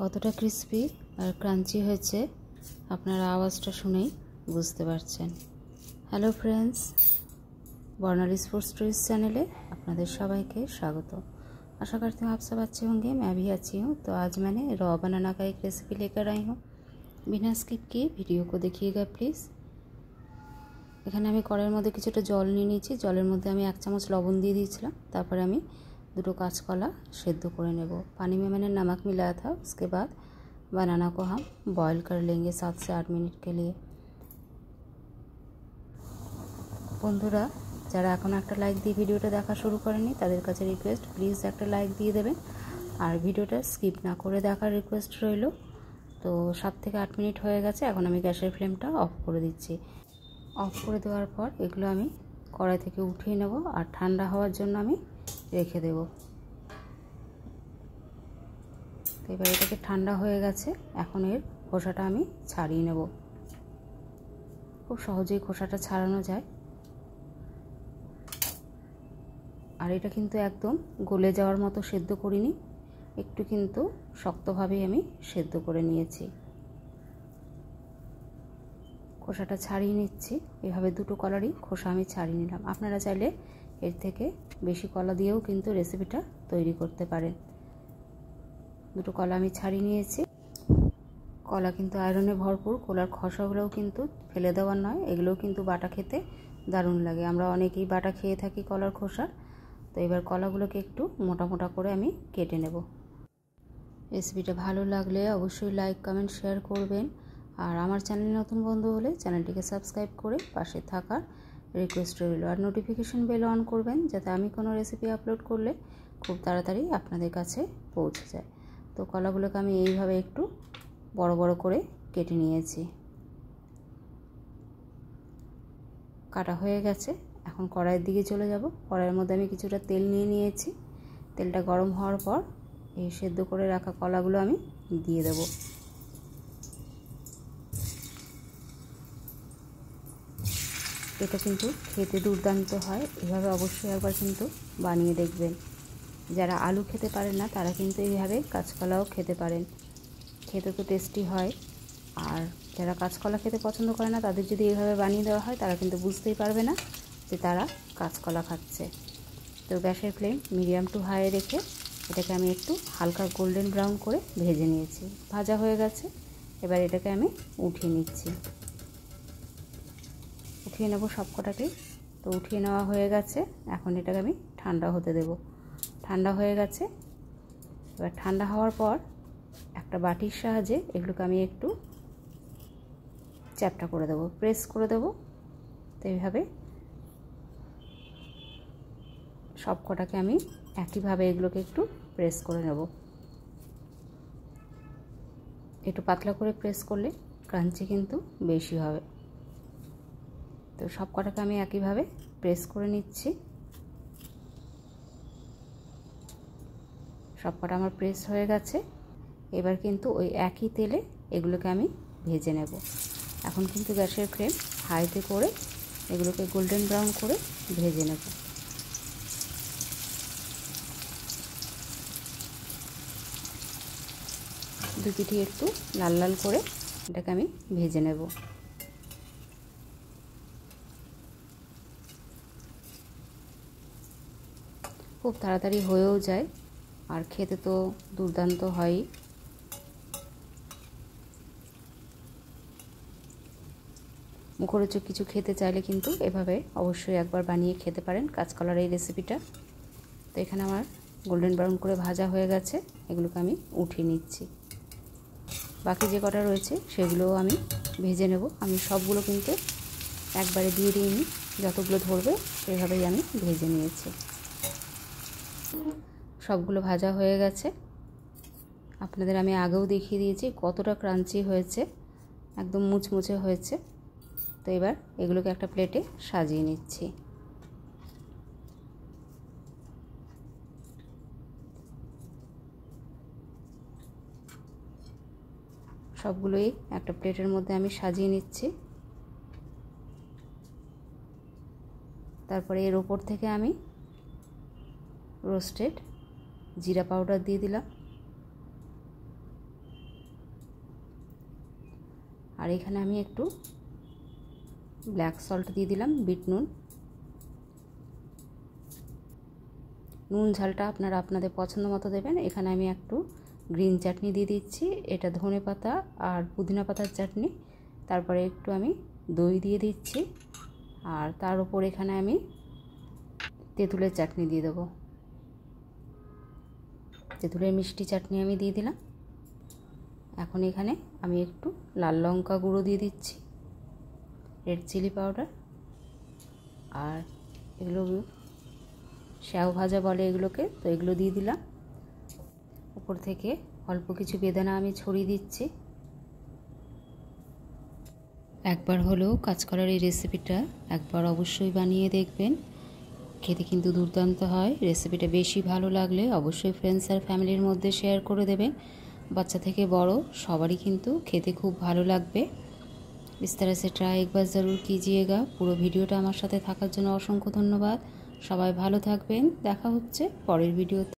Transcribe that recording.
কতটা ক্রিসপি আর ক্রাঞ্চি হয়েছে আপনারা আওয়াজটা শুনেই বুঝতে পারছেন hello friends Barnali sports tourist চ্যানেলে আপনাদের সবাইকে স্বাগত আশা करती हूँ आप सब अच्छे ম্যাভি আছি भी তো আজ মানে র বানানা रॉ রেসিপি का আই হোক বিনা স্কিপ কি ভিডিও কো দেখিয়ে গা প্লিজ এখানে আমি কড়াইয়ের মধ্যে কিছুটা জল নিয়ে নিয়েছি জলের মধ্যে আমি এক চামচ লবণ দিয়ে দিয়েছিলাম তারপরে আমি দুটো কাঁচকলা সেদ্ধ করে নেব পানি মেমানের নামাক মিলা मिलाया উসকে বাদ বানানা কো হাম বয়েল बॉईल লেঙ্গে সাত সে আট মিনিট কে লিয়ে বন্ধুরা যারা এখন একটা লাইক দিয়ে ভিডিওটা দেখা শুরু করেনি তাদের কাছে রিকোয়েস্ট প্লিজ একটা লাইক দিয়ে দেবেন আর ভিডিওটা স্কিপ না করে দেখার রিকোয়েস্ট রইল তো সাত থেকে আট মিনিট হয়ে গেছে এখন আমি গ্যাসের ফ্লেমটা অফ করে দিচ্ছি অফ করে দেওয়ার পর এগুলো আমি কড়াই থেকে উঠিয়ে নেব আর ঠান্ডা হওয়ার জন্য আমি রেখে দেব তো এবার এটাকে ঠান্ডা হয়ে গেছে এখন এর খোসাটা আমি ছাড়িয়ে নেব খুব সহজেই খোসাটা ছাড়ানো যায় আর এটা কিন্তু একদম গলে যাওয়ার মতো সেদ্ধ করিনি একটু কিন্তু শক্তভাবেই আমি সেদ্ধ করে নিয়েছি খোসাটা ছাড়িয়ে নিচ্ছি এভাবে দুটো কলারই খোসা আমি ছাড়িয়ে নিলাম আপনারা চাইলে এর থেকে বেশি কলা দিয়েও কিন্তু রেসিপিটা তৈরি করতে পারেন দুটো কলা আমি ছাড়িয়ে নিয়েছি কলা কিন্তু আয়রনে ভরপুর কলার খসাগুলোও কিন্তু ফেলে দেওয়ার নয় এগুলোও কিন্তু বাটা খেতে দারুণ লাগে আমরা অনেকেই বাটা খেয়ে থাকি কলার খোসা তো এবার কলাগুলোকে একটু মোটা মোটা করে আমি কেটে নেব রেসিপিটা ভালো লাগলে অবশ্যই লাইক কমেন্ট শেয়ার করবেন আর আমার চ্যানেলে নতুন বন্ধু হলে চ্যানেলটিকে সাবস্ক্রাইব করে পাশে থাকার রিকোয়েস্ট রইল আর নোটিফিকেশান বেল অন করবেন যাতে আমি কোনো রেসিপি আপলোড করলে খুব তাড়াতাড়ি আপনাদের কাছে পৌঁছে যায় তো কলাগুলোকে আমি এইভাবে একটু বড় বড় করে কেটে নিয়েছি কাটা হয়ে গেছে এখন কড়াইয়ের দিকে চলে যাব কড়াইয়ের মধ্যে আমি কিছুটা তেল নিয়ে নিয়েছি তেলটা গরম হওয়ার পর এই সেদ্ধ করে রাখা কলাগুলো আমি দিয়ে দেবো এটা কিন্তু খেতে দুর্দান্ত হয় এভাবে অবশ্যই একবার কিন্তু বানিয়ে দেখবেন যারা আলু খেতে পারেন না তারা কিন্তু এইভাবে কাঁচকলাও খেতে পারেন খেতে তো টেস্টি হয় আর যারা কাঁচকলা খেতে পছন্দ করে না তাদের যদি এইভাবে বানিয়ে দেওয়া হয় তারা কিন্তু বুঝতেই পারবে না যে তারা কাঁচকলা খাচ্ছে তো গ্যাসের ফ্লেম মিডিয়াম টু হাই রেখে এটাকে আমি একটু হালকা গোল্ডেন ব্রাউন করে ভেজে নিয়েছি ভাজা হয়ে গেছে এবার এটাকে আমি উঠিয়ে নিচ্ছি উঠিয়ে নেব সব তো উঠিয়ে নেওয়া হয়ে গেছে এখন এটাকে আমি ঠান্ডা হতে দেব ঠান্ডা হয়ে গেছে এবার ঠান্ডা হওয়ার পর একটা বাটির সাহায্যে এগুলোকে আমি একটু চ্যাপটা করে দেবো প্রেস করে দেবো তো এইভাবে সব কটাকে আমি একইভাবে এগুলোকে একটু প্রেস করে নেব একটু পাতলা করে প্রেস করলে ক্রাঞ্চি কিন্তু বেশি হবে তো সব কটাকে আমি একইভাবে প্রেস করে নিচ্ছি সব কটা আমার প্রেস হয়ে গেছে এবার কিন্তু ওই একই তেলে এগুলোকে আমি ভেজে নেব এখন কিন্তু গ্যাসের ফ্লেম হাইতে করে এগুলোকে গোল্ডেন ব্রাউন করে ভেজে নেব দু একটু লাল লাল করে এটাকে আমি ভেজে নেব খুব তাড়াতাড়ি হয়েও যায় আর খেতে তো দুর্দান্ত হয়ই মুখরোচক কিছু খেতে চাইলে কিন্তু এভাবে অবশ্যই একবার বানিয়ে খেতে পারেন কাঁচকলার এই রেসিপিটা তো এখানে আমার গোল্ডেন ব্রাউন করে ভাজা হয়ে গেছে এগুলোকে আমি উঠিয়ে নিচ্ছি বাকি যে কটা রয়েছে সেগুলোও আমি ভেজে নেব আমি সবগুলো কিন্তু একবারে দিয়ে দিইনি যতগুলো ধরবে সেভাবেই আমি ভেজে নিয়েছি সবগুলো ভাজা হয়ে গেছে আপনাদের আমি আগেও দেখিয়ে দিয়েছি কতটা ক্রাঞ্চি হয়েছে একদম মুচমুচে হয়েছে তো এবার এগুলোকে একটা প্লেটে সাজিয়ে নিচ্ছি সবগুলোই একটা প্লেটের মধ্যে আমি সাজিয়ে নিচ্ছি তারপরে এর ওপর থেকে আমি রোস্টেড জিরা পাউডার দিয়ে দিলাম আর এখানে আমি একটু ব্ল্যাক সল্ট দিয়ে দিলাম বিট নুন নুন ঝালটা আপনারা আপনাদের পছন্দ মতো দেবেন এখানে আমি একটু গ্রিন চাটনি দিয়ে দিচ্ছি এটা ধনে পাতা আর পুদিনা পাতার চাটনি তারপরে একটু আমি দই দিয়ে দিচ্ছি আর তার উপর এখানে আমি তেঁতুলের চাটনি দিয়ে দেবো তেঁতুলের মিষ্টি চাটনি আমি দিয়ে দিলাম এখন এখানে আমি একটু লাল লঙ্কা গুঁড়ো দিয়ে দিচ্ছি রেড চিলি পাউডার আর এগুলো শ্যাও ভাজা বলে এগুলোকে তো এগুলো দিয়ে দিলাম উপর থেকে অল্প কিছু বেদানা আমি ছড়িয়ে দিচ্ছি একবার হলেও কাঁচকলার এই রেসিপিটা একবার অবশ্যই বানিয়ে দেখবেন খেতে কিন্তু দুর্দান্ত হয় রেসিপিটা বেশি ভালো লাগলে অবশ্যই ফ্রেন্ডস আর ফ্যামিলির মধ্যে শেয়ার করে দেবেন বাচ্চা থেকে বড় সবারই কিন্তু খেতে খুব ভালো লাগবে বিস্তার সে ট্রাই একবার জরুর কিজিয়েগা পুরো ভিডিওটা আমার সাথে থাকার জন্য অসংখ্য ধন্যবাদ সবাই ভালো থাকবেন দেখা হচ্ছে পরের ভিডিওতে